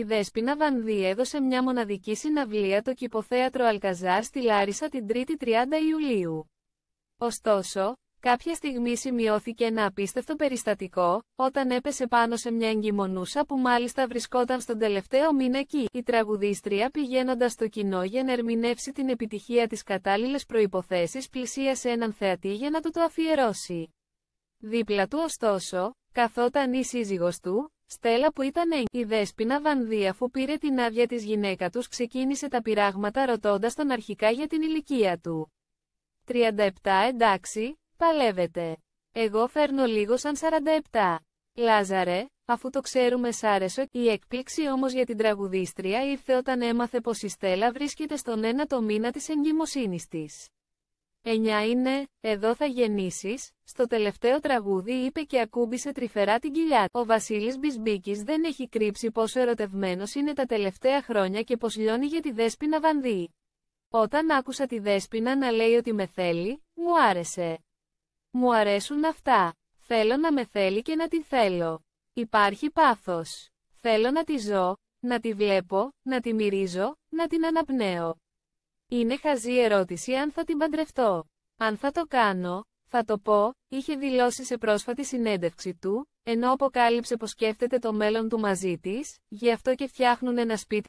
Η Δέσποινα Βανδύ έδωσε μια μοναδική συναυλία το κυποθέατρο Αλκαζάρ στη Λάρισα την 3η 30 Ιουλίου. Ωστόσο, κάποια στιγμή σημειώθηκε ένα απίστευτο περιστατικό, όταν έπεσε πάνω σε μια εγκυμονούσα που μάλιστα βρισκόταν στον τελευταίο μήνα εκεί. Η τραγουδίστρια πηγαίνοντας στο κοινό για να ερμηνεύσει την επιτυχία της κατάλληλες προϋποθέσεις πλησίασε έναν θεατή για να του το αφιερώσει. Δίπλα του ωστόσο, καθόταν η σύζυγος του, Στέλλα που ήταν η δέσποινα Βανδύ αφού πήρε την άδεια της γυναίκα τους ξεκίνησε τα πειράγματα ρωτώντας τον αρχικά για την ηλικία του. 37 εντάξει, παλεύετε. Εγώ φέρνω λίγο σαν 47. Λάζαρε, αφού το ξέρουμε σ' άρεσε, η έκπληξη όμως για την τραγουδίστρια ήρθε όταν έμαθε πως η Στέλλα βρίσκεται στον ένα το μήνα της εγκυμοσύνης της. Εννιά είναι, εδώ θα γεννήσεις, στο τελευταίο τραγούδι είπε και ακούμπησε τρυφερά την κοιλιά. Ο Βασίλης Μπισμπίκης δεν έχει κρύψει πόσο ερωτευμένος είναι τα τελευταία χρόνια και πως λιώνει για τη Δέσποινα Βανδύ. Όταν άκουσα τη Δέσποινα να λέει ότι με θέλει, μου άρεσε. Μου αρέσουν αυτά. Θέλω να με θέλει και να τη θέλω. Υπάρχει πάθος. Θέλω να τη ζω, να τη βλέπω, να τη μυρίζω, να την αναπνέω. Είναι χαζή ερώτηση αν θα την παντρευτώ. Αν θα το κάνω, θα το πω, είχε δηλώσει σε πρόσφατη συνέντευξη του, ενώ αποκάλυψε πως σκέφτεται το μέλλον του μαζί της, γι' αυτό και φτιάχνουν ένα σπίτι.